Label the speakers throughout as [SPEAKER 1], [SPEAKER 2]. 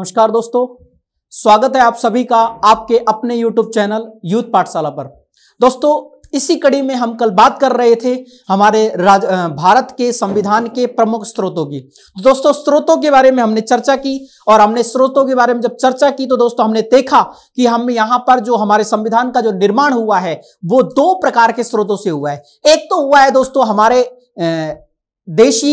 [SPEAKER 1] नमस्कार दोस्तों स्वागत है आप सभी का आपके अपने YouTube चैनल यूथ पाठशाला पर दोस्तों इसी कड़ी में हम कल बात कर रहे थे हमारे राज भारत के संविधान के प्रमुख स्रोतों की दोस्तों स्रोतों के बारे में हमने चर्चा की और हमने स्रोतों के बारे में जब चर्चा की तो दोस्तों हमने देखा कि हम यहाँ पर जो हमारे संविधान का जो निर्माण हुआ है वो दो प्रकार के स्रोतों से हुआ है एक तो हुआ है दोस्तों हमारे देशी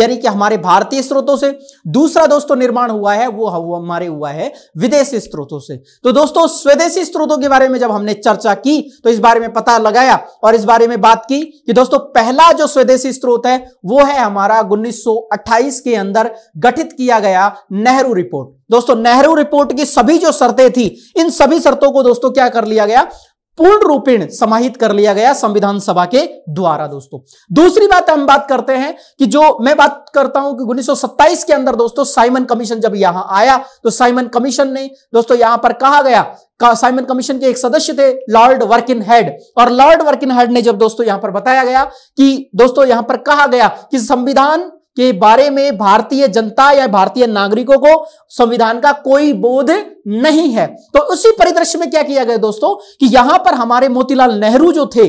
[SPEAKER 1] यानी कि हमारे भारतीय स्रोतों से दूसरा दोस्तों तो निर्माण हुआ है वो हमारे हुआ है विदेशी स्रोतों से तो दोस्तों स्वदेशी स्रोतों के बारे में जब हमने चर्चा की तो इस बारे में पता लगाया और इस बारे में बात की कि दोस्तों पहला जो स्वदेशी स्रोत है वो है हमारा उन्नीस के अंदर गठित किया गया नेहरू रिपोर्ट दोस्तों नेहरू रिपोर्ट की सभी जो शर्तें थी इन सभी शर्तों को दोस्तों क्या कर लिया गया पूर्ण रूपेण समाहित कर लिया गया संविधान सभा के द्वारा दोस्तों दूसरी बात हम बात करते हैं कि जो मैं बात करता हूं कि 1927 के अंदर दोस्तों साइमन कमीशन जब यहां आया तो साइमन कमीशन ने दोस्तों यहां पर कहा गया साइमन कमीशन के एक सदस्य थे लॉर्ड वर्किन हेड और लॉर्ड वर्किन हेड ने जब दोस्तों यहां पर बताया गया कि दोस्तों यहां पर कहा गया कि संविधान के बारे में भारतीय जनता या भारतीय नागरिकों को संविधान का कोई बोध नहीं है तो उसी परिदृश्य में क्या किया गया दोस्तों कि यहां पर हमारे मोतीलाल नेहरू जो थे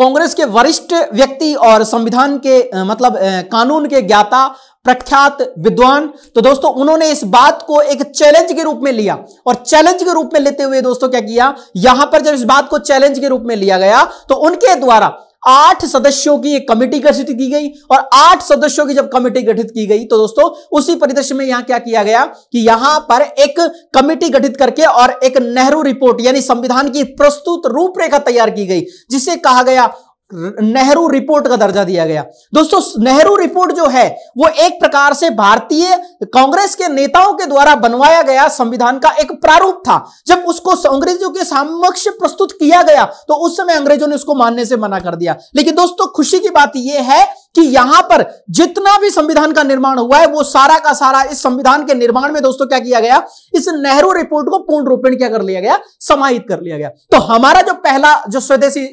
[SPEAKER 1] कांग्रेस के वरिष्ठ व्यक्ति और संविधान के मतलब कानून के ज्ञाता प्रख्यात विद्वान तो दोस्तों उन्होंने इस बात को एक चैलेंज के रूप में लिया और चैलेंज के रूप में लेते हुए दोस्तों क्या किया यहां पर जब इस बात को चैलेंज के रूप में लिया गया तो उनके द्वारा आठ सदस्यों की एक कमेटी गठित की गई और आठ सदस्यों की जब कमेटी गठित की गई तो दोस्तों उसी परिदृश्य में यहां क्या किया गया कि यहां पर एक कमेटी गठित करके और एक नेहरू रिपोर्ट यानी संविधान की प्रस्तुत रूपरेखा तैयार की गई जिसे कहा गया नेहरू रिपोर्ट का दर्जा दिया गया दोस्तों नेहरू रिपोर्ट जो है वो एक प्रकार से भारतीय कांग्रेस के नेताओं के द्वारा बनवाया गया संविधान का एक प्रारूप था जब उसको अंग्रेजों के समक्ष प्रस्तुत किया गया तो उस समय अंग्रेजों ने उसको मानने से मना कर दिया लेकिन दोस्तों खुशी की बात यह है कि यहां पर जितना भी संविधान का निर्माण हुआ है वो सारा का सारा इस संविधान के निर्माण में दोस्तों क्या किया गया इस नेहरू रिपोर्ट को पूर्ण रूप क्या कर लिया गया समाहित कर लिया गया तो हमारा जो पहला जो स्वदेशी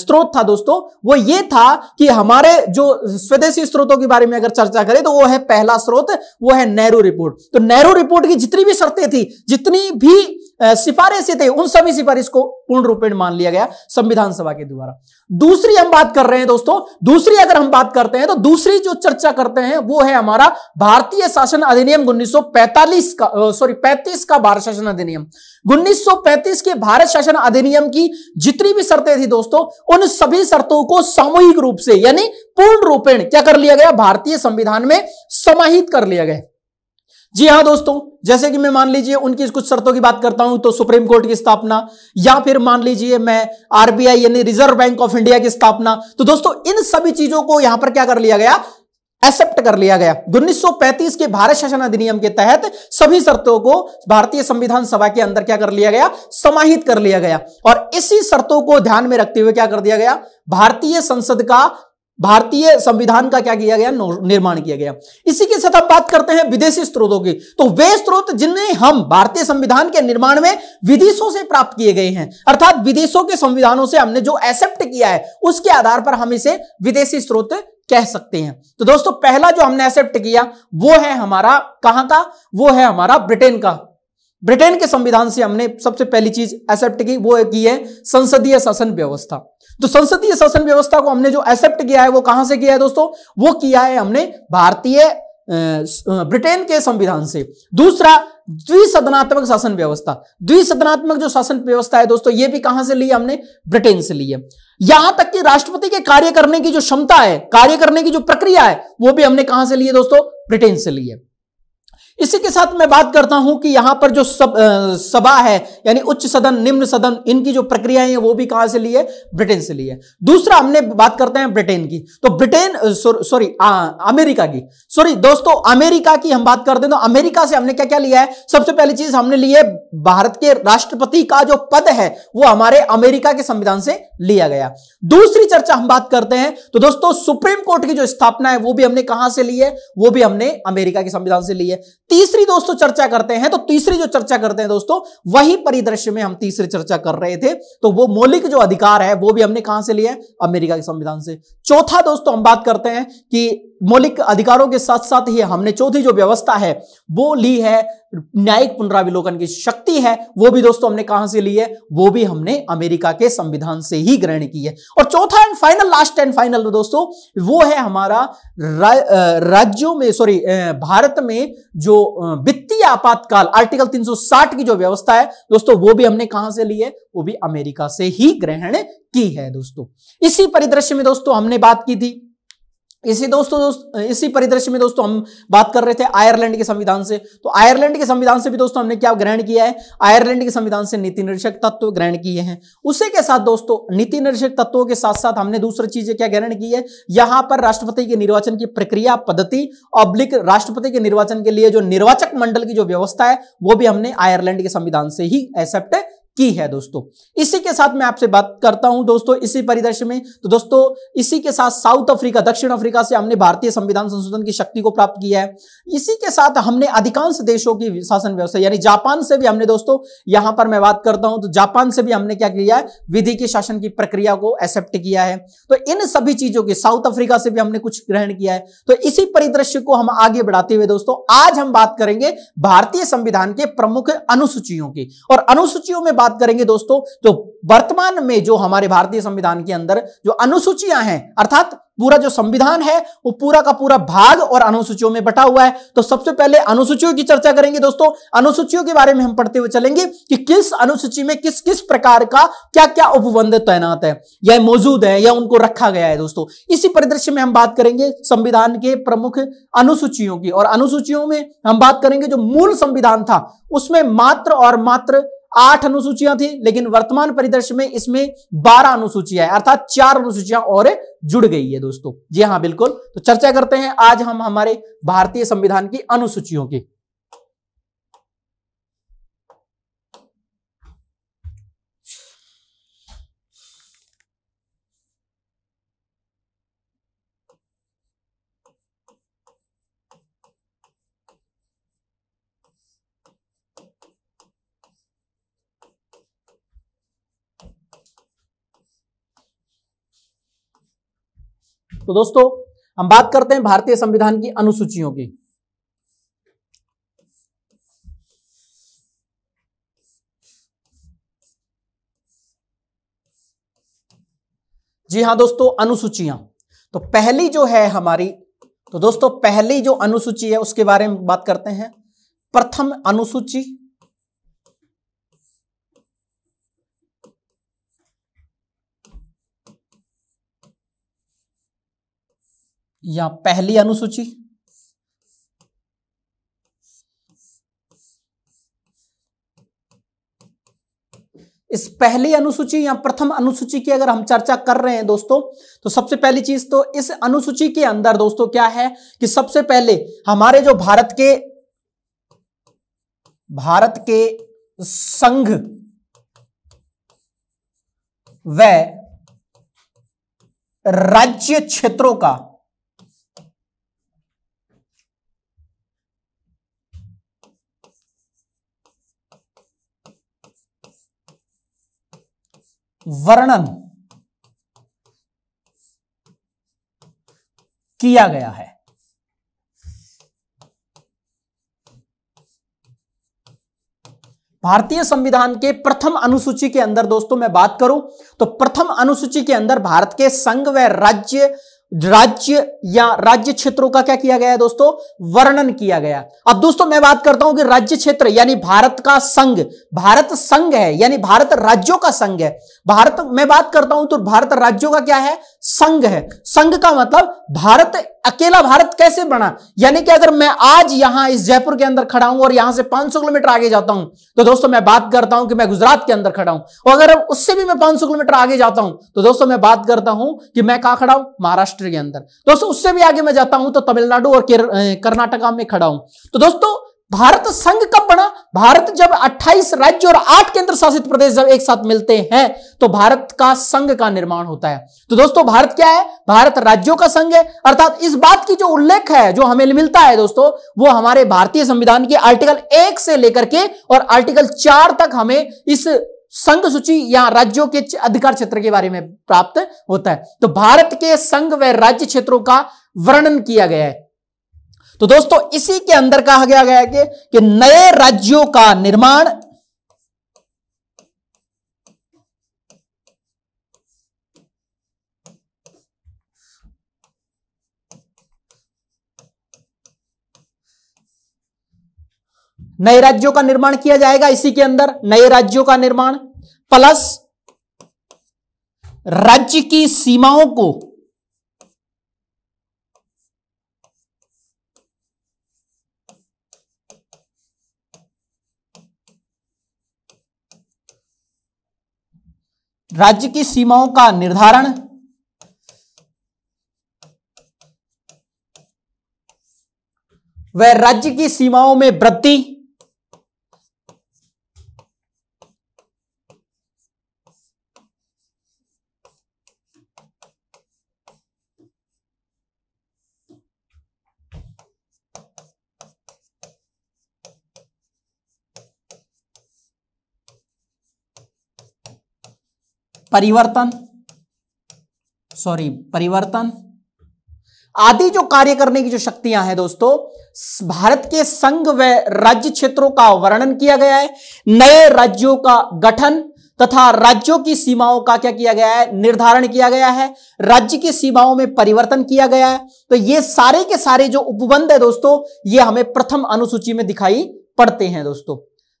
[SPEAKER 1] स्त्रोत था दोस्तों दोस्तों वो ये था कि हमारे जो स्वदेशी स्रोतों के बारे में अगर चर्चा करें तो वो है पहला स्रोत वो है नेहरू रिपोर्ट तो नेहरू रिपोर्ट की जितनी भी शर्तें थी जितनी भी सिफारिशें थे उन सभी सिफारिश को पूर्ण रूपेण मान लिया गया संविधान सभा के द्वारा दूसरी हम बात कर रहे हैं दोस्तों दूसरी अगर हम बात करते हैं तो दूसरी जो चर्चा करते हैं वो है हमारा भारतीय शासन अधिनियम 1945 का सॉरी 35 का भारत शासन अधिनियम 1935 के भारत शासन अधिनियम की जितनी भी शर्तें थी दोस्तों उन सभी शर्तों को सामूहिक रूप से यानी पूर्ण रूपेण क्या कर लिया गया भारतीय संविधान में समाहित कर लिया गया जी हाँ दोस्तों जैसे कि मैं मान लीजिए उनकी कुछ शर्तों की बात करता हूं तो सुप्रीम कोर्ट की स्थापना या फिर मान लीजिए मैं आरबीआई यानी रिजर्व बैंक ऑफ इंडिया की स्थापना तो दोस्तों इन सभी चीजों को यहां पर क्या कर लिया गया एक्सेप्ट कर लिया गया 1935 के भारत शासन अधिनियम के तहत सभी शर्तों को भारतीय संविधान सभा के अंदर क्या कर लिया गया समाहित कर लिया गया और इसी शर्तों को ध्यान में रखते हुए क्या कर दिया गया भारतीय संसद का भारतीय संविधान का क्या किया गया निर्माण किया गया इसी के साथ आप बात करते हैं विदेशी स्रोतों की तो वे स्रोत जिन्हें हम भारतीय संविधान के निर्माण में विदेशों से प्राप्त किए गए हैं अर्थात विदेशों के संविधानों से हमने जो एक्सेप्ट किया है उसके आधार पर हम इसे विदेशी स्रोत कह सकते हैं तो दोस्तों पहला जो हमने एक्सेप्ट किया वो है हमारा कहां का वो है हमारा ब्रिटेन का ब्रिटेन के संविधान से हमने सबसे पहली चीज एक्सेप्ट की वो की है संसदीय शासन व्यवस्था तो संसदीय शासन व्यवस्था को हमने जो एक्सेप्ट किया है वो कहां से किया है दोस्तों वो किया है हमने भारतीय ब्रिटेन के संविधान से दूसरा द्विसदनात्मक शासन व्यवस्था द्विसदनात्मक जो शासन व्यवस्था है दोस्तों ये भी कहां से ली हमने ब्रिटेन से ली है यहां तक कि राष्ट्रपति के कार्य करने की जो क्षमता है कार्य करने की जो प्रक्रिया है वो भी हमने कहां से ली है दोस्तों ब्रिटेन से ली है इसी के साथ मैं बात करता हूं कि यहां पर जो सब आ, सभा है यानी उच्च सदन निम्न सदन इनकी जो प्रक्रियाएं हैं वो भी कहां से ली है ब्रिटेन से ली है दूसरा हमने बात करते हैं ब्रिटेन की तो ब्रिटेन सॉरी अमेरिका की सॉरी दोस्तों अमेरिका की हम बात करते हैं तो अमेरिका से हमने क्या क्या लिया है सबसे पहली चीज हमने ली है भारत के राष्ट्रपति का जो पद है वो हमारे अमेरिका के संविधान से लिया गया दूसरी चर्चा हम बात करते हैं तो दोस्तों सुप्रीम कोर्ट की जो स्थापना है वो भी हमने कहां से ली है वो भी हमने अमेरिका के संविधान से ली है तीसरी दोस्तों चर्चा करते हैं तो तीसरी जो चर्चा करते हैं दोस्तों वही परिदृश्य में हम तीसरी चर्चा कर रहे थे तो वो मौलिक जो अधिकार है वो भी हमने कहां से लिया है अमेरिका के संविधान से चौथा दोस्तों हम बात करते हैं कि मौलिक अधिकारों के साथ साथ ही हमने चौथी जो व्यवस्था है वो ली है न्यायिक पुनराविलोकन की शक्ति है वो भी दोस्तों हमने कहां से ली है वो भी हमने अमेरिका के संविधान से ही ग्रहण की है और चौथा and final last and final दोस्तों वो है हमारा राज्यों में सॉरी भारत में जो वित्तीय आपातकाल आर्टिकल 360 की जो व्यवस्था है दोस्तों वो भी हमने कहां से ली है वो भी अमेरिका से ही ग्रहण की है दोस्तों इसी परिदृश्य में दोस्तों हमने बात की थी इसी दोस्तों दोस्त इसी परिदृश्य में दोस्तों हम बात कर रहे थे आयरलैंड के संविधान से तो आयरलैंड के संविधान से भी दोस्तों हमने क्या ग्रहण किया है आयरलैंड के संविधान से नीति निरीक्षक तत्व ग्रहण किए हैं उसी के साथ दोस्तों नीति निरीक्षक तत्वों के साथ साथ हमने दूसरी चीजें क्या ग्रहण की है यहां पर राष्ट्रपति के निर्वाचन की प्रक्रिया पद्धति ऑब्लिक राष्ट्रपति के निर्वाचन के लिए जो निर्वाचक मंडल की जो व्यवस्था है वो भी हमने आयरलैंड के संविधान से ही एक्सेप्ट की है दोस्तों इसी के साथ मैं आपसे बात करता हूं दोस्तों इसी परिदृश्य में तो दोस्तों इसी के साथ साउथ अफ्रीका दक्षिण अफ्रीका से हमने भारतीय संविधान संशोधन की शक्ति को प्राप्त किया है इसी के साथ हमने अधिकांश देशों की शासन व्यवस्था यानी जापान से भी हमने दोस्तों यहां पर मैं बात करता हूं तो जापान से भी हमने क्या किया है विधि के शासन की प्रक्रिया को एक्सेप्ट किया है तो इन सभी चीजों के साउथ अफ्रीका से भी हमने कुछ ग्रहण किया है तो इसी परिदृश्य को हम आगे बढ़ाते हुए दोस्तों आज हम बात करेंगे भारतीय संविधान के प्रमुख अनुसूचियों की और अनुसूचियों में बात बात करेंगे दोस्तों तो वर्तमान में जो हमारे भारतीय संविधान के अंदर जो अनुसूचियां हैं अर्थात पूरा जो संविधान है वो पूरा का पूरा भाग और अनुसूचियों में बटा हुआ है तो सबसे पहले अनुसूचियों की चर्चा करेंगे दोस्तों अनुसूचियों के बारे में हम पढ़ते हुए चलेंगे कि किस अनुसूची में किस किस प्रकार का क्या क्या उपबंध तैनात है यह मौजूद है या उनको रखा गया है दोस्तों इसी परिदृश्य में हम बात करेंगे संविधान के प्रमुख अनुसूचियों की और अनुसूचियों में हम बात करेंगे जो मूल संविधान था उसमें मात्र और मात्र आठ अनुसूचियां थी लेकिन वर्तमान परिदृश्य में इसमें बारह अनुसूचियां अर्थात चार अनुसूचियां और जुड़ गई है दोस्तों जी हाँ बिल्कुल तो चर्चा करते हैं आज हम हमारे भारतीय संविधान की अनुसूचियों की तो दोस्तों हम बात करते हैं भारतीय संविधान की अनुसूचियों की जी हाँ दोस्तों अनुसूचियां तो पहली जो है हमारी तो दोस्तों पहली जो अनुसूची है उसके बारे में बात करते हैं प्रथम अनुसूची या पहली अनुसूची इस पहली अनुसूची या प्रथम अनुसूची की अगर हम चर्चा कर रहे हैं दोस्तों तो सबसे पहली चीज तो इस अनुसूची के अंदर दोस्तों क्या है कि सबसे पहले हमारे जो भारत के भारत के संघ व राज्य क्षेत्रों का वर्णन किया गया है भारतीय संविधान के प्रथम अनुसूची के अंदर दोस्तों मैं बात करूं तो प्रथम अनुसूची के अंदर भारत के संघ व राज्य राज्य या राज्य क्षेत्रों का क्या किया गया है दोस्तों वर्णन किया गया अब दोस्तों मैं बात करता हूं कि राज्य क्षेत्र यानी भारत का संघ भारत संघ है यानी भारत राज्यों का संघ है भारत मैं बात करता हूं तो भारत राज्यों का क्या है संघ है संघ का मतलब भारत अकेला भारत कैसे बना यानी कि अगर मैं आज यहां इस जयपुर के अंदर खड़ा हूं और यहां से 500 किलोमीटर आगे जाता हूं तो दोस्तों मैं बात करता हूं कि मैं गुजरात के अंदर खड़ा हूं और अगर उससे भी मैं 500 किलोमीटर आगे जाता हूं तो दोस्तों मैं बात करता हूं कि मैं कहा खड़ा हूं महाराष्ट्र के अंदर दोस्तों उससे भी आगे मैं जाता हूं तो तमिलनाडु और कर्नाटका में खड़ा हूं तो दोस्तों भारत संघ कब बना भारत जब 28 राज्य और 8 केंद्र शासित प्रदेश जब एक साथ मिलते हैं तो भारत का संघ का निर्माण होता है तो दोस्तों भारत क्या है भारत राज्यों का संघ है अर्थात इस बात की जो उल्लेख है जो हमें मिलता है दोस्तों वो हमारे भारतीय संविधान के आर्टिकल एक से लेकर के और आर्टिकल चार तक हमें इस संघ सूची या राज्यों के अधिकार क्षेत्र के बारे में प्राप्त होता है तो भारत के संघ व राज्य क्षेत्रों का वर्णन किया गया है तो दोस्तों इसी के अंदर कहा गया गया कि, कि नए राज्यों का निर्माण नए राज्यों का निर्माण किया जाएगा इसी के अंदर नए राज्यों का निर्माण प्लस राज्य की सीमाओं को राज्य की सीमाओं का निर्धारण वह राज्य की सीमाओं में वृद्धि परिवर्तन सॉरी परिवर्तन आदि जो कार्य करने की जो शक्तियां हैं दोस्तों भारत के संघ व राज्य क्षेत्रों का वर्णन किया गया है नए राज्यों का गठन तथा राज्यों की सीमाओं का क्या किया गया है निर्धारण किया गया है राज्य की सीमाओं में परिवर्तन किया गया है तो ये सारे के सारे जो उपबंध है दोस्तों ये हमें प्रथम अनुसूची में दिखाई पड़ते हैं दोस्तों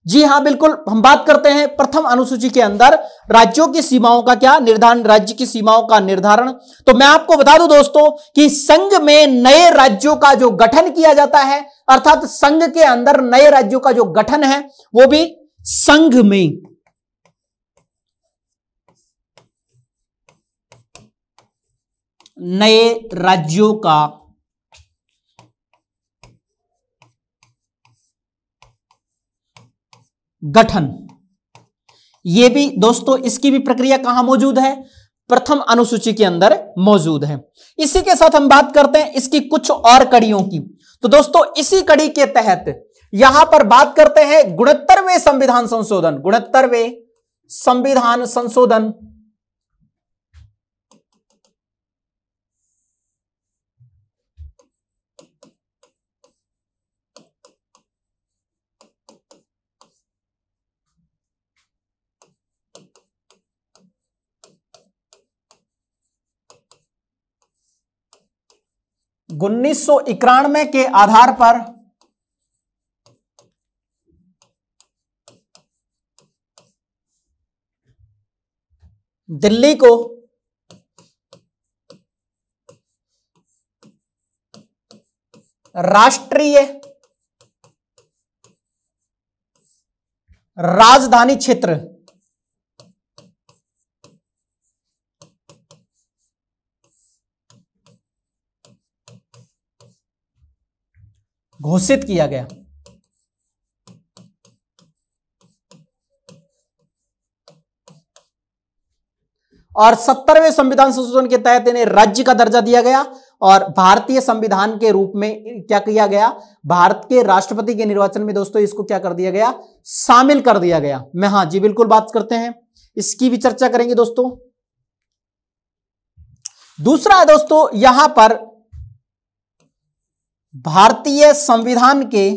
[SPEAKER 1] जी हां बिल्कुल हम बात करते हैं प्रथम अनुसूची के अंदर राज्यों की सीमाओं का क्या निर्धारण राज्य की सीमाओं का निर्धारण तो मैं आपको बता दूं दोस्तों कि संघ में नए राज्यों का जो गठन किया जाता है अर्थात संघ के अंदर नए राज्यों का जो गठन है वो भी संघ में नए राज्यों का गठन ये भी दोस्तों इसकी भी प्रक्रिया कहां मौजूद है प्रथम अनुसूची के अंदर मौजूद है इसी के साथ हम बात करते हैं इसकी कुछ और कड़ियों की तो दोस्तों इसी कड़ी के तहत यहां पर बात करते हैं गुणत्तरवे संविधान संशोधन गुणत्तरवे संविधान संशोधन उन्नीस के आधार पर दिल्ली को राष्ट्रीय राजधानी क्षेत्र घोषित किया गया और सत्तरवें संविधान संशोधन के तहत इन्हें राज्य का दर्जा दिया गया और भारतीय संविधान के रूप में क्या किया गया भारत के राष्ट्रपति के निर्वाचन में दोस्तों इसको क्या कर दिया गया शामिल कर दिया गया मैं हां जी बिल्कुल बात करते हैं इसकी भी चर्चा करेंगे दोस्तों दूसरा है दोस्तों यहां पर भारतीय संविधान के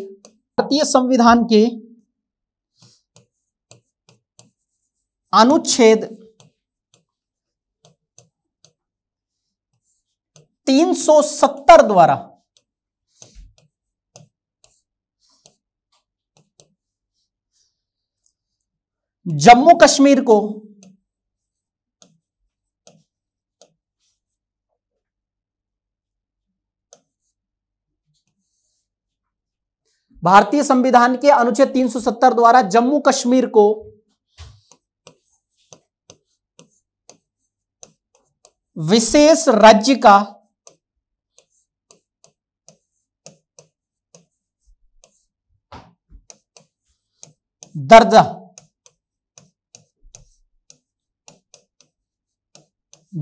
[SPEAKER 1] भारतीय संविधान के अनुच्छेद 370 द्वारा जम्मू कश्मीर को भारतीय संविधान के अनुच्छेद 370 द्वारा जम्मू कश्मीर को विशेष राज्य का दर्जा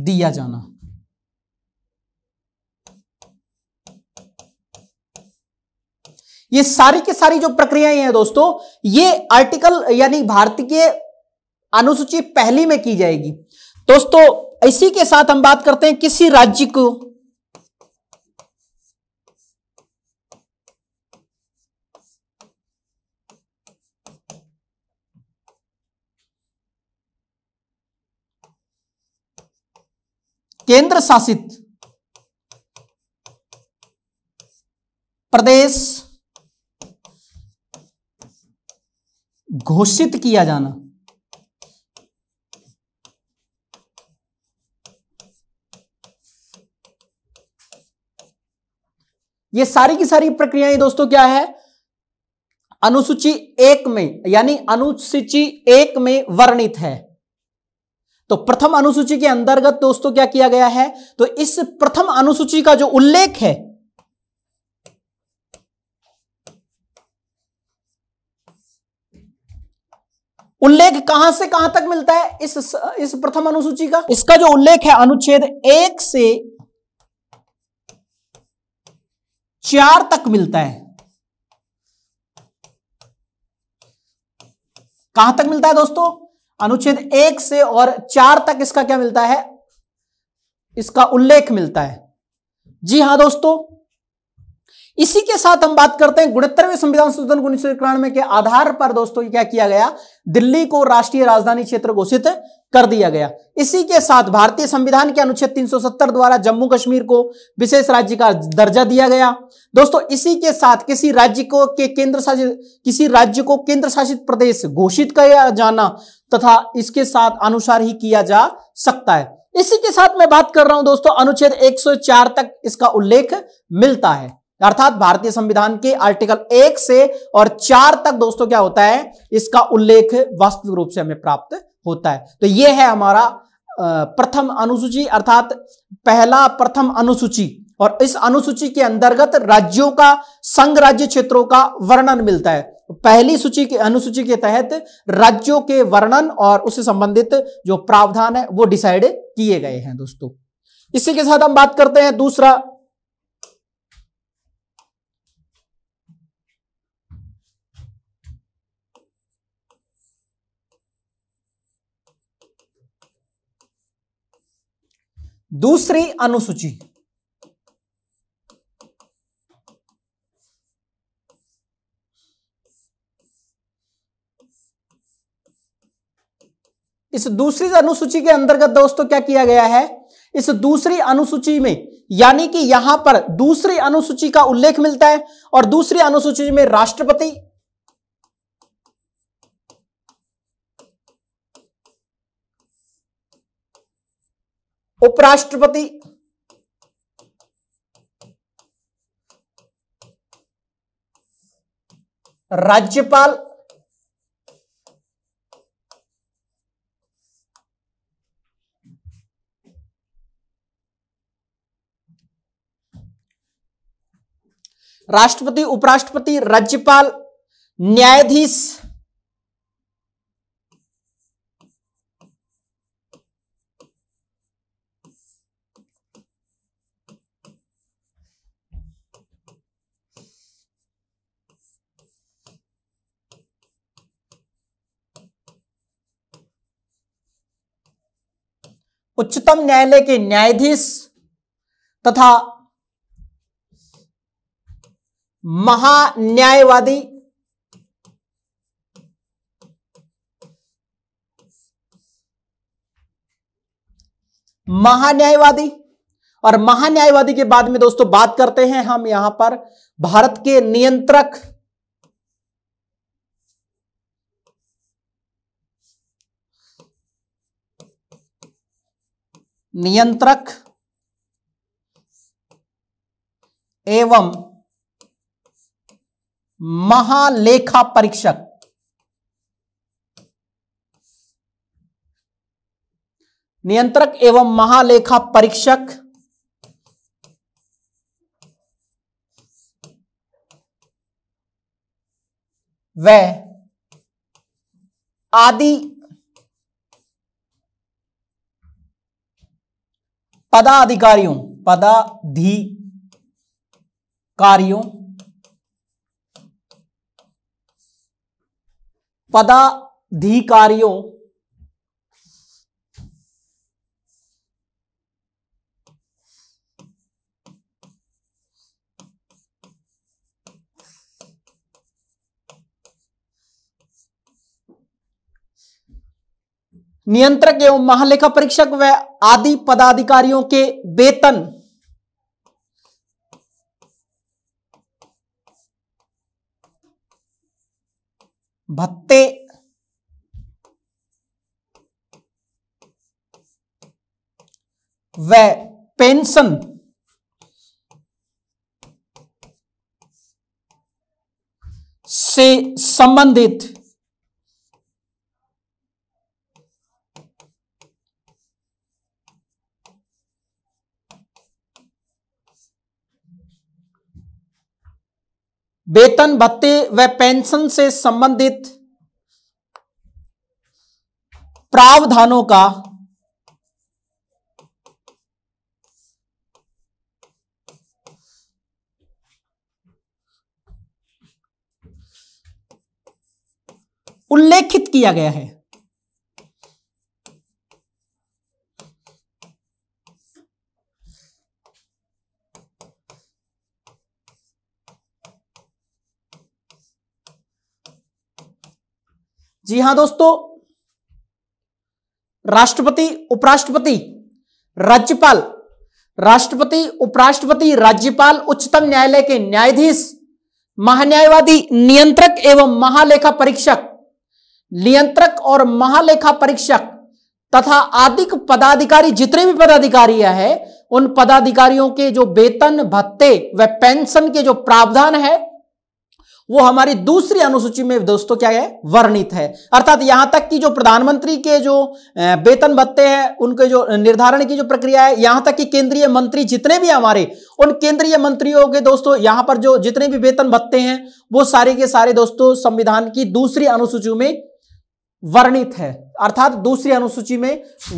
[SPEAKER 1] दिया जाना ये सारी की सारी जो प्रक्रियाएं हैं दोस्तों ये आर्टिकल यानी भारतीय अनुसूची पहली में की जाएगी दोस्तों इसी के साथ हम बात करते हैं किसी राज्य को केंद्र शासित प्रदेश घोषित किया जाना ये सारी की सारी प्रक्रियाएं दोस्तों क्या है अनुसूची एक में यानी अनुसूची एक में वर्णित है तो प्रथम अनुसूची के अंतर्गत दोस्तों क्या किया गया है तो इस प्रथम अनुसूची का जो उल्लेख है उल्लेख कहां से कहां तक मिलता है इस इस प्रथम अनुसूची का इसका जो उल्लेख है अनुच्छेद एक से चार तक मिलता है कहां तक मिलता है दोस्तों अनुच्छेद एक से और चार तक इसका क्या मिलता है इसका उल्लेख मिलता है जी हां दोस्तों इसी के साथ हम बात करते हैं गुणहत्तरवें संविधान संशोधन उन्नीस सौ के आधार पर दोस्तों क्या किया गया दिल्ली को राष्ट्रीय राजधानी क्षेत्र घोषित कर दिया गया इसी के साथ भारतीय संविधान के अनुच्छेद 370 द्वारा जम्मू कश्मीर को विशेष राज्य का दर्जा दिया गया दोस्तों इसी के साथ किसी राज्य को के केंद्र शासित किसी राज्य को केंद्र शासित प्रदेश घोषित किया जाना तथा इसके साथ अनुसार ही किया जा सकता है इसी के साथ मैं बात कर रहा हूं दोस्तों अनुच्छेद 104 तक इसका उल्लेख मिलता है अर्थात भारतीय संविधान के आर्टिकल एक से और चार तक दोस्तों क्या होता है इसका उल्लेख वास्तविक रूप से हमें प्राप्त होता है तो यह है हमारा प्रथम अनुसूची अर्थात पहला प्रथम अनुसूची और इस अनुसूची के अंतर्गत राज्यों का संघ राज्य क्षेत्रों का वर्णन मिलता है पहली सूची के अनुसूची के तहत राज्यों के वर्णन और उससे संबंधित जो प्रावधान है वो डिसाइड किए गए हैं दोस्तों इसी के साथ हम बात करते हैं दूसरा दूसरी अनुसूची इस दूसरी अनुसूची के अंतर्गत दोस्तों क्या किया गया है इस दूसरी अनुसूची में यानी कि यहां पर दूसरी अनुसूची का उल्लेख मिलता है और दूसरी अनुसूची में राष्ट्रपति उपराष्ट्रपति राज्यपाल राष्ट्रपति उपराष्ट्रपति राज्यपाल न्यायाधीश उच्चतम न्यायालय के न्यायाधीश तथा महान्यायवादी महान्यायवादी और महान्यायवादी के बाद में दोस्तों बात करते हैं हम यहां पर भारत के नियंत्रक नियंत्रक एवं महालेखा परीक्षक नियंत्रक एवं महालेखा परीक्षक व आदि पदाधिकारियों पदाधिकारियों पदाधिकारियों नियंत्रक एवं महालेखा परीक्षक व आदि पदाधिकारियों के वेतन भत्ते व पेंशन से संबंधित वेतन भत्ते व पेंशन से संबंधित प्रावधानों का उल्लेखित किया गया है जी हां दोस्तों राष्ट्रपति उपराष्ट्रपति राज्यपाल राष्ट्रपति उपराष्ट्रपति राज्यपाल उच्चतम न्यायालय के न्यायाधीश महान्यायवादी नियंत्रक एवं महालेखा परीक्षक नियंत्रक और महालेखा परीक्षक तथा आदिक पदाधिकारी जितने भी पदाधिकारी हैं उन पदाधिकारियों के जो वेतन भत्ते व पेंशन के जो प्रावधान है वो हमारी दूसरी अनुसूची में दोस्तों क्या है वर्णित है अर्थात यहां तक कि जो प्रधानमंत्री के जो वेतन भत्ते हैं उनके जो निर्धारण की जो प्रक्रिया है यहां तक कि केंद्रीय मंत्री जितने भी हमारे उन केंद्रीय मंत्रियों के दोस्तों यहां पर जो जितने भी वेतन भत्ते हैं वो सारे के सारे दोस्तों संविधान की दूसरी अनुसूची में वर्णित है अर्थात दूसरी अनुसूची में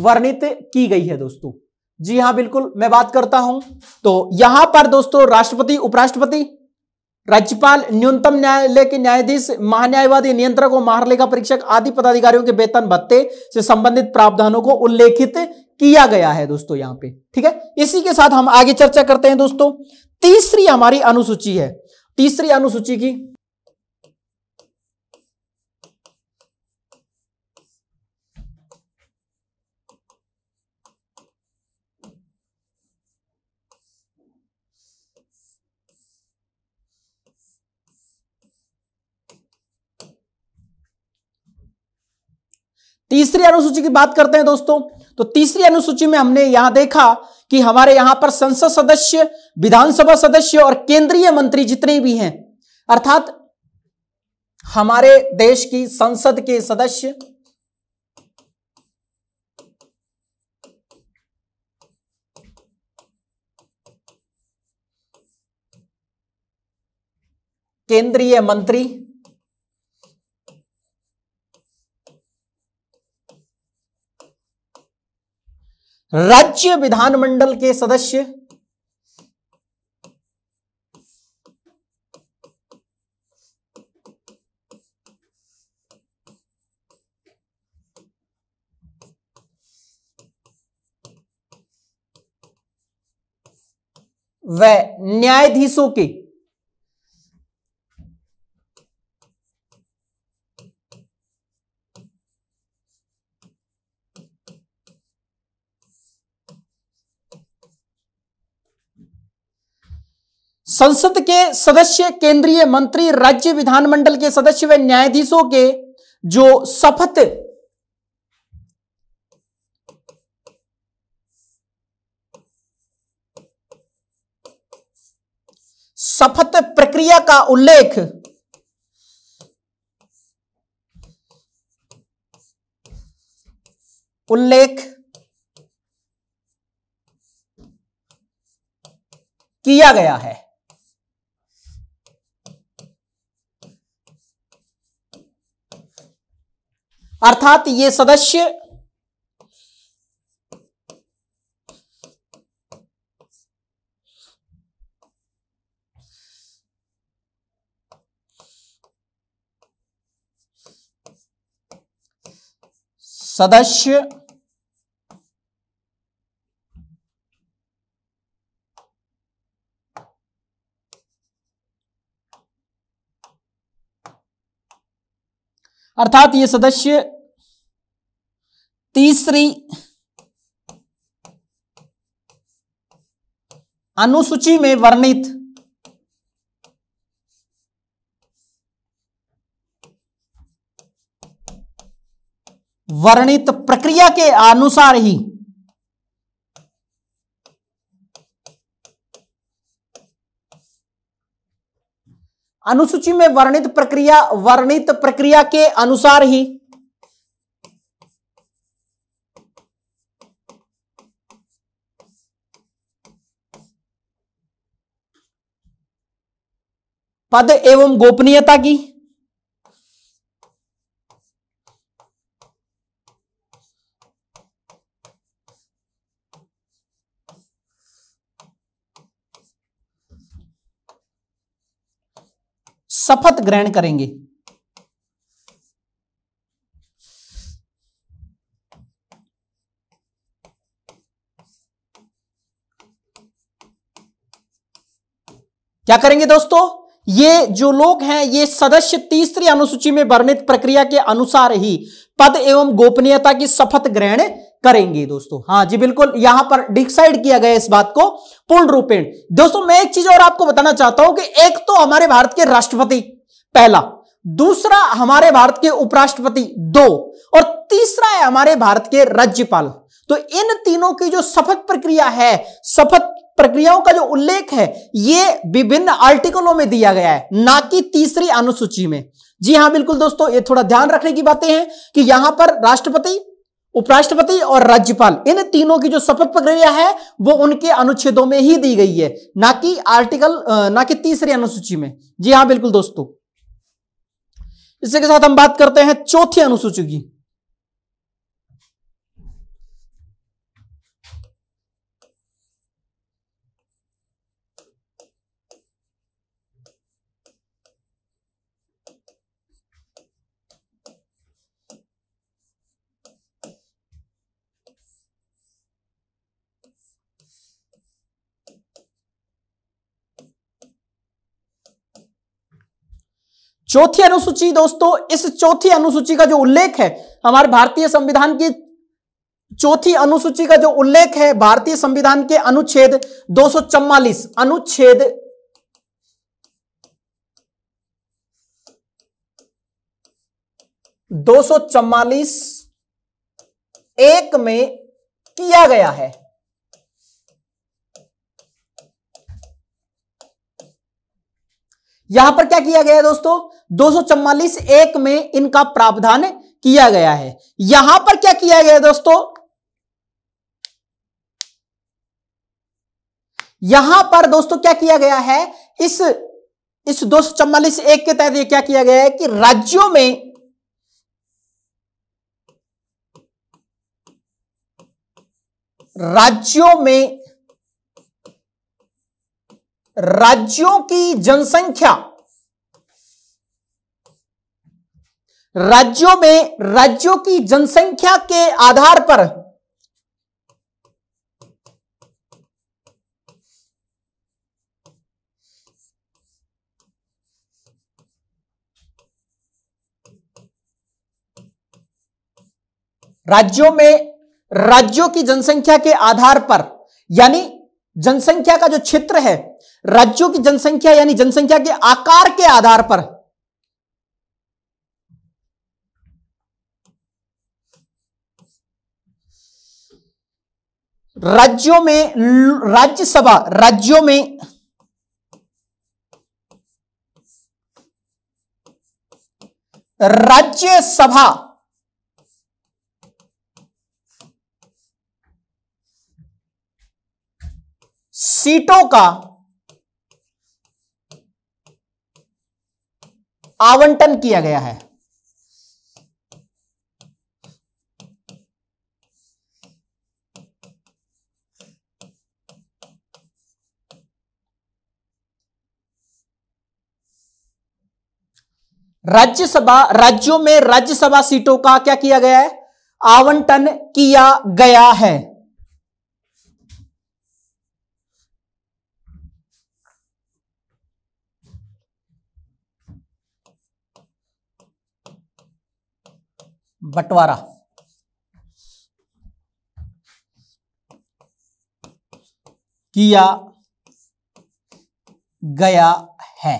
[SPEAKER 1] वर्णित की गई है दोस्तों जी हाँ बिल्कुल मैं बात करता हूं तो यहां पर दोस्तों राष्ट्रपति उपराष्ट्रपति राज्यपाल न्यूनतम न्यायालय के न्यायाधीश महान्यायवादी नियंत्रक और महालेखा परीक्षक आदि पदाधिकारियों के वेतन भत्ते से संबंधित प्रावधानों को उल्लेखित किया गया है दोस्तों यहां पे ठीक है इसी के साथ हम आगे चर्चा करते हैं दोस्तों तीसरी हमारी अनुसूची है तीसरी अनुसूची की तीसरी अनुसूची की बात करते हैं दोस्तों तो तीसरी अनुसूची में हमने यहां देखा कि हमारे यहां पर संसद सदस्य विधानसभा सदस्य और केंद्रीय मंत्री जितने भी हैं अर्थात हमारे देश की संसद के सदस्य केंद्रीय मंत्री राज्य विधानमंडल के सदस्य व न्यायाधीशों के संसद के सदस्य केंद्रीय मंत्री राज्य विधानमंडल के सदस्य व न्यायाधीशों के जो शपथ शपथ प्रक्रिया का उल्लेख उल्लेख किया गया है अर्थात ये सदस्य सदस्य अर्थात ये सदस्य तीसरी अनुसूची में वर्णित वर्णित प्रक्रिया के अनुसार ही अनुसूची में वर्णित प्रक्रिया वर्णित प्रक्रिया के अनुसार ही पद एवं गोपनीयता की शपथ ग्रहण करेंगे क्या करेंगे दोस्तों ये जो लोग हैं ये सदस्य तीसरी अनुसूची में वर्णित प्रक्रिया के अनुसार ही पद एवं गोपनीयता की शपथ ग्रहण करेंगे दोस्तों हाँ जी बिल्कुल यहां पर डिसाइड किया गया इस बात को पूर्ण रूपेण दोस्तों मैं एक चीज और आपको बताना चाहता हूं कि एक तो हमारे भारत के राष्ट्रपति पहला दूसरा हमारे भारत के उपराष्ट्रपति दो और तीसरा है हमारे भारत के राज्यपाल तो इन तीनों की जो शपथ प्रक्रिया है शपथ प्रक्रियाओं का जो उल्लेख है यह विभिन्न आर्टिकलों में दिया गया है ना कि तीसरी अनुसूची में जी हाँ बिल्कुल दोस्तों ये थोड़ा ध्यान रखने की बातें हैं कि यहां पर राष्ट्रपति उपराष्ट्रपति और राज्यपाल इन तीनों की जो शपथ प्रक्रिया है वो उनके अनुच्छेदों में ही दी गई है ना कि आर्टिकल ना कि तीसरी अनुसूची में जी हाँ बिल्कुल दोस्तों इसी के साथ हम बात करते हैं चौथी अनुसूची की चौथी अनुसूची दोस्तों इस चौथी अनुसूची का जो उल्लेख है हमारे भारतीय संविधान की चौथी अनुसूची का जो उल्लेख है भारतीय संविधान के अनुच्छेद दो अनुच्छेद दो एक में किया गया है यहां पर क्या किया गया है दोस्तों दो एक में इनका प्रावधान किया गया है यहां पर क्या किया गया दोस्तों यहां पर दोस्तों क्या किया गया है इस इस दो एक के तहत यह क्या किया गया है कि राज्यों में राज्यों में राज्यों की जनसंख्या राज्यों में राज्यों की जनसंख्या के आधार पर राज्यों में राज्यों की जनसंख्या के आधार पर यानी जनसंख्या का जो क्षेत्र है राज्यों की जनसंख्या यानी जनसंख्या के आकार के आधार पर राज्यों में राज्यसभा राज्यों में राज्यसभा सीटों का आवंटन किया गया है राज्यसभा राज्यों में राज्यसभा सीटों का क्या किया गया है आवंटन किया गया है बंटवारा किया गया है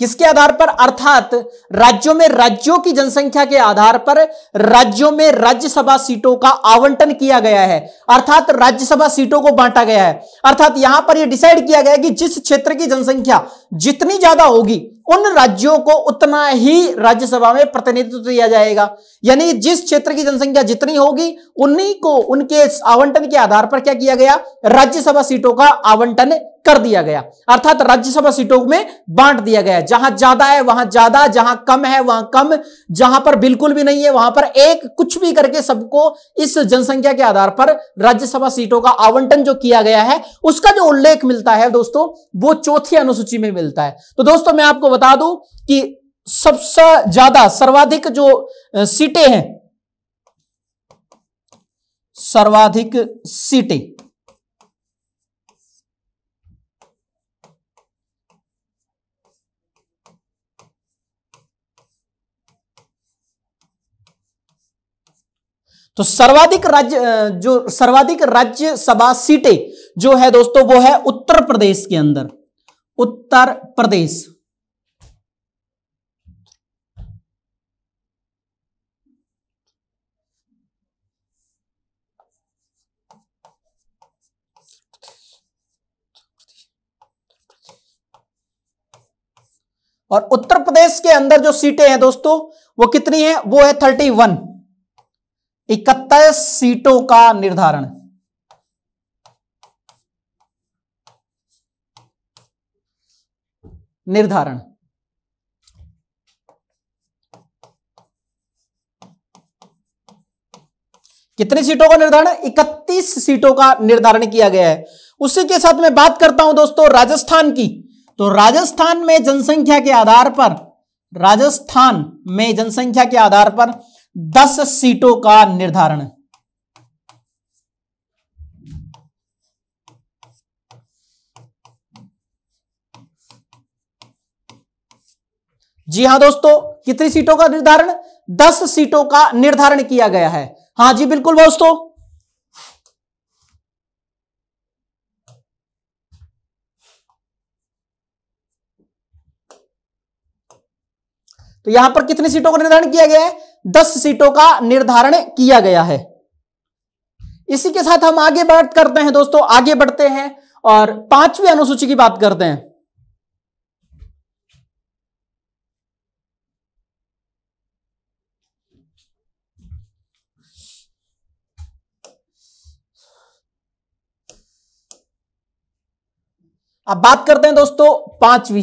[SPEAKER 1] किसके आधार पर अर्थात राज्यों में राज्यों की जनसंख्या के आधार पर राज्यों में राज्यसभा सीटों का आवंटन किया गया है अर्थात राज्यसभा सीटों को बांटा गया है अर्थात यहां पर यह डिसाइड किया गया है कि जिस क्षेत्र की जनसंख्या जितनी ज्यादा होगी उन राज्यों को उतना ही राज्यसभा में प्रतिनिधित्व दिया जाएगा यानी जिस क्षेत्र की जनसंख्या जितनी होगी उन्हीं को उनके आवंटन के आधार पर क्या किया गया राज्यसभा सीटों का आवंटन कर दिया गया अर्थात राज्यसभा सीटों में बांट दिया गया जहां ज्यादा है वहां ज्यादा जहां कम है वहां कम जहां पर बिल्कुल भी नहीं है वहां पर एक कुछ भी करके सबको इस जनसंख्या के आधार पर राज्यसभा सीटों का आवंटन जो किया गया है उसका जो उल्लेख मिलता है दोस्तों वो चौथी अनुसूची में मिलता है तो दोस्तों मैं आपको बता दूं कि सबसे ज्यादा सर्वाधिक जो सीटें हैं सर्वाधिक सीटें तो सर्वाधिक राज्य जो सर्वाधिक राज्यसभा सीटें जो है दोस्तों वो है उत्तर प्रदेश के अंदर उत्तर प्रदेश और उत्तर प्रदेश के अंदर जो सीटें हैं दोस्तों वो कितनी है वो है थर्टी वन इकतीस सीटों का निर्धारण निर्धारण कितनी सीटों का निर्धारण 31 सीटों का निर्धारण किया गया है उसी के साथ मैं बात करता हूं दोस्तों राजस्थान की तो राजस्थान में जनसंख्या के आधार पर राजस्थान में जनसंख्या के आधार पर दस सीटों का निर्धारण जी हां दोस्तों कितनी सीटों का निर्धारण दस सीटों का निर्धारण किया गया है हां जी बिल्कुल दोस्तों तो यहां पर कितनी सीटों का निर्धारण किया गया है दस सीटों का निर्धारण किया गया है इसी के साथ हम आगे बढ़ करते हैं दोस्तों आगे बढ़ते हैं और पांचवी अनुसूची की बात करते हैं अब बात करते हैं दोस्तों पांचवी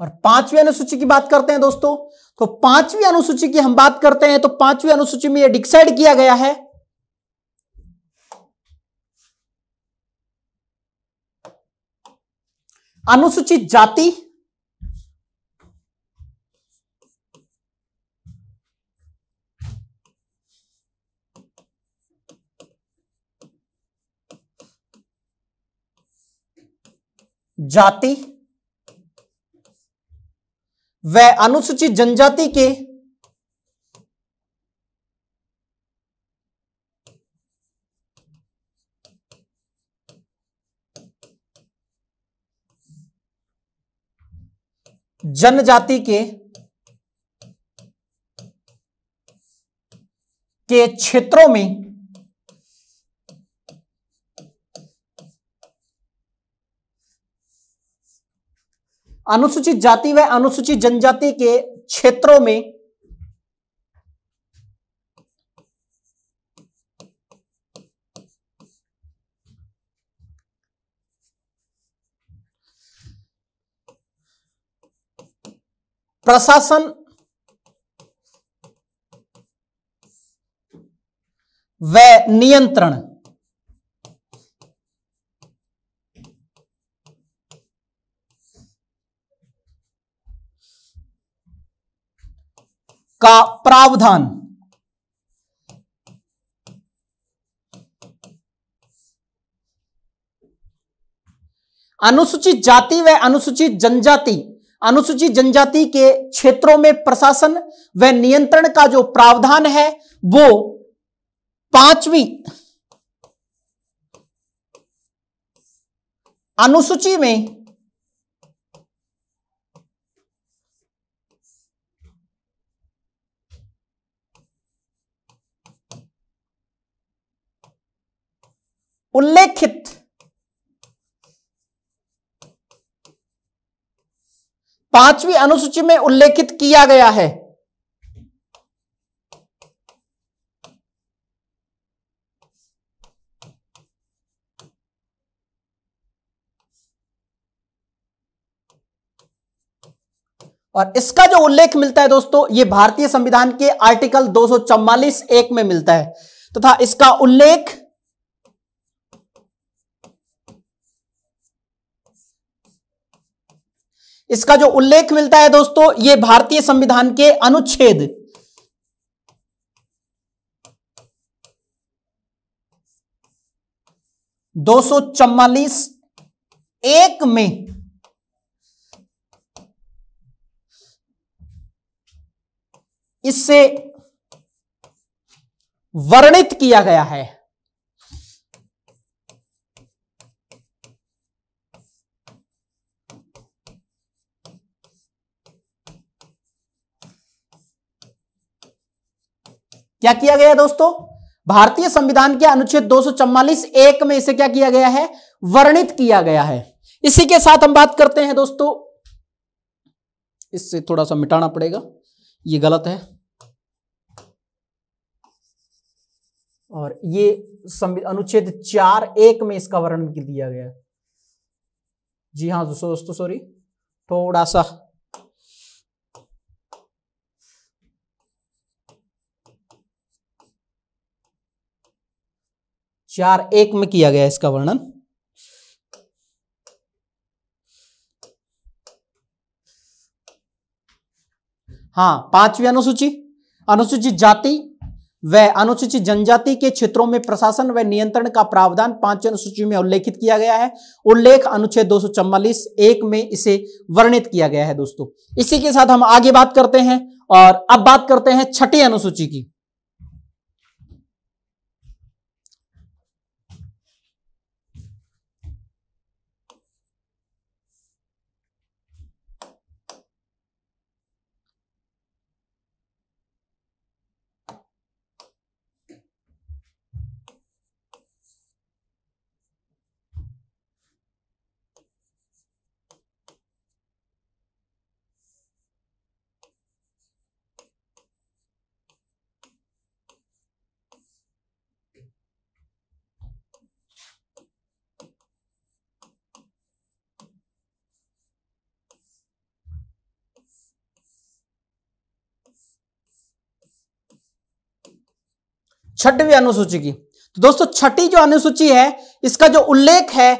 [SPEAKER 1] और पांचवी अनुसूची की बात करते हैं दोस्तों तो पांचवी अनुसूची की हम बात करते हैं तो पांचवी अनुसूची में यह डिसाइड किया गया है अनुसूचित जाति जाति व अनुसूचित जनजाति के जनजाति के के क्षेत्रों में अनुसूचित जाति व अनुसूचित जनजाति के क्षेत्रों में प्रशासन व नियंत्रण का प्रावधान अनुसूचित जाति व अनुसूचित जनजाति अनुसूचित जनजाति के क्षेत्रों में प्रशासन व नियंत्रण का जो प्रावधान है वो पांचवी अनुसूची में उल्लेखित पांचवी अनुसूची में उल्लेखित किया गया है और इसका जो उल्लेख मिलता है दोस्तों ये भारतीय संविधान के आर्टिकल दो एक में मिलता है तथा तो इसका उल्लेख इसका जो उल्लेख मिलता है दोस्तों ये भारतीय संविधान के अनुच्छेद दो सौ एक में इससे वर्णित किया गया है क्या किया गया दोस्तों भारतीय संविधान के अनुच्छेद दो एक में इसे क्या किया गया है वर्णित किया गया है इसी के साथ हम बात करते हैं दोस्तों इससे थोड़ा सा मिटाना पड़ेगा ये गलत है और ये अनुच्छेद चार एक में इसका वर्णन दिया गया जी हाँ दोस्तों सॉरी थोड़ा सा चार एक में किया गया इसका वर्णन हाँ पांचवी अनुसूची अनुसूचित जाति व अनुसूचित जनजाति के क्षेत्रों में प्रशासन व नियंत्रण का प्रावधान पांच अनुसूची में उल्लेखित किया गया है उल्लेख अनुच्छेद दो एक में इसे वर्णित किया गया है दोस्तों इसी के साथ हम आगे बात करते हैं और अब बात करते हैं छठी अनुसूची की छठवीं अनुसूची की तो दोस्तों छठी जो अनुसूची है इसका जो उल्लेख है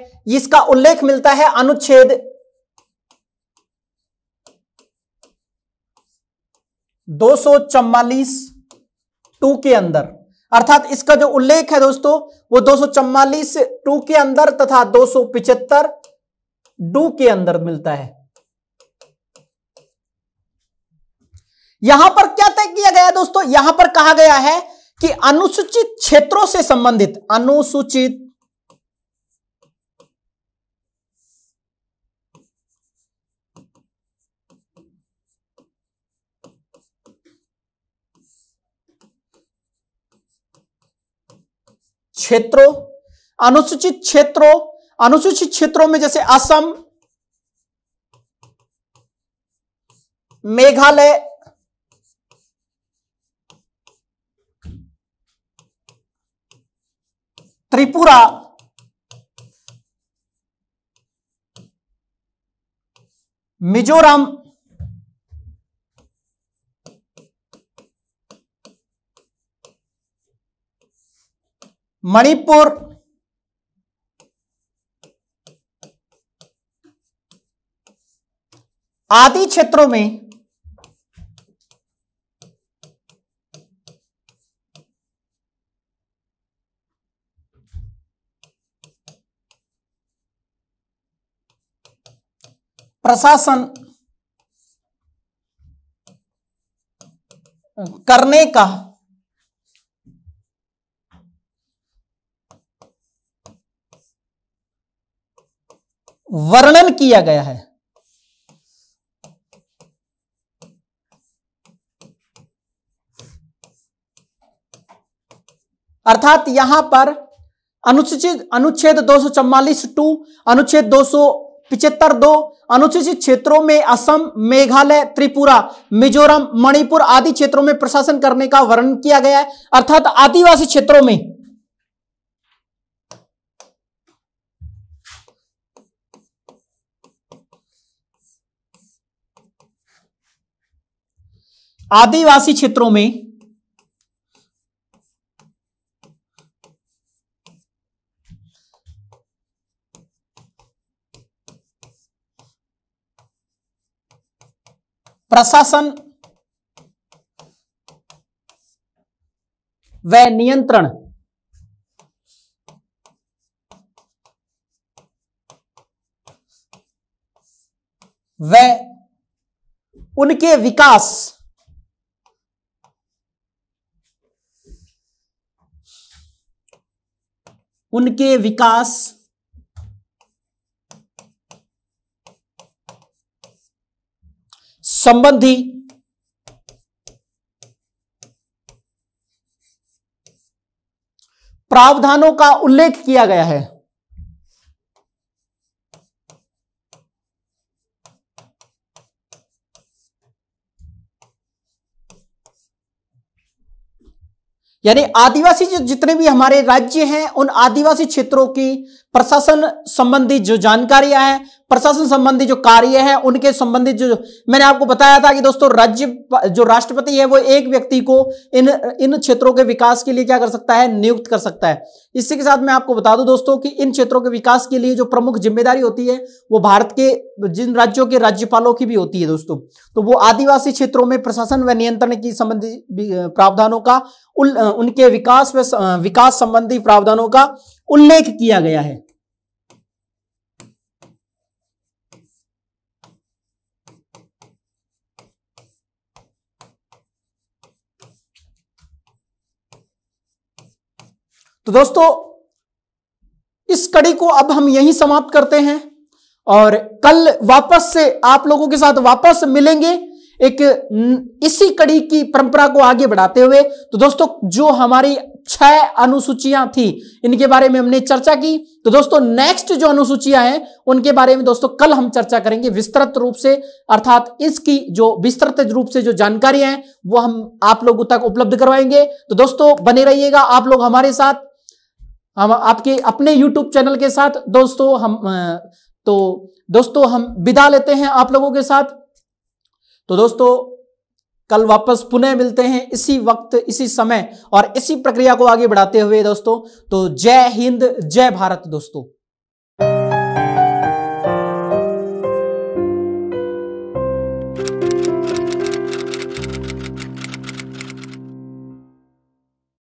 [SPEAKER 1] इसका उल्लेख मिलता है अनुच्छेद दो सौ टू के अंदर अर्थात इसका जो उल्लेख है दोस्तों वो दो सौ टू के अंदर तथा दो सौ डू के अंदर मिलता है यहां पर क्या तय किया गया दोस्तों यहां पर कहा गया है कि अनुसूचित क्षेत्रों से संबंधित अनुसूचित क्षेत्रों अनुसूचित क्षेत्रों अनुसूचित क्षेत्रों में जैसे असम मेघालय त्रिपुरा मिजोरम मणिपुर आदि क्षेत्रों में प्रशासन करने का वर्णन किया गया है अर्थात यहां पर अनुसूचित अनुच्छेद दो सौ टू अनुच्छेद दो पिछहत्तर दो अनुसूचित क्षेत्रों में असम मेघालय त्रिपुरा मिजोरम मणिपुर आदि क्षेत्रों में प्रशासन करने का वर्णन किया गया है अर्थात आदिवासी क्षेत्रों में आदिवासी क्षेत्रों में प्रशासन व नियंत्रण व उनके विकास उनके विकास संबंधी प्रावधानों का उल्लेख किया गया है यानी आदिवासी जो जितने भी हमारे राज्य हैं उन आदिवासी क्षेत्रों की प्रशासन संबंधी जो जानकारियां हैं प्रशासन संबंधी जो कार्य है उनके संबंधित जो मैंने आपको बताया था कि दोस्तों राज्य जो राष्ट्रपति है वो एक व्यक्ति को इन इन क्षेत्रों के विकास के लिए क्या कर सकता है नियुक्त कर सकता है इसी के साथ मैं आपको बता दूं दोस्तों कि इन क्षेत्रों के विकास के लिए जो प्रमुख जिम्मेदारी होती है वो भारत के जिन राज्यों के राज्यपालों की भी होती है दोस्तों तो वो आदिवासी क्षेत्रों में प्रशासन व नियंत्रण की संबंधी प्रावधानों का उनके विकास व विकास संबंधी प्रावधानों का उल्लेख किया गया है तो दोस्तों इस कड़ी को अब हम यहीं समाप्त करते हैं और कल वापस से आप लोगों के साथ वापस मिलेंगे एक इसी कड़ी की परंपरा को आगे बढ़ाते हुए तो दोस्तों जो हमारी छह अनुसूचियां थी इनके बारे में हमने चर्चा की तो दोस्तों नेक्स्ट जो अनुसूचियां हैं उनके बारे में दोस्तों कल हम चर्चा करेंगे विस्तृत रूप से अर्थात इसकी जो विस्तृत रूप से जो जानकारियां हैं वो हम आप लोगों तक उपलब्ध करवाएंगे तो दोस्तों बने रहिएगा आप लोग हमारे साथ हम आपके अपने YouTube चैनल के साथ दोस्तों हम तो दोस्तों हम विदा लेते हैं आप लोगों के साथ तो दोस्तों कल वापस पुनः मिलते हैं इसी वक्त इसी समय और इसी प्रक्रिया को आगे बढ़ाते हुए दोस्तों तो जय हिंद जय भारत दोस्तों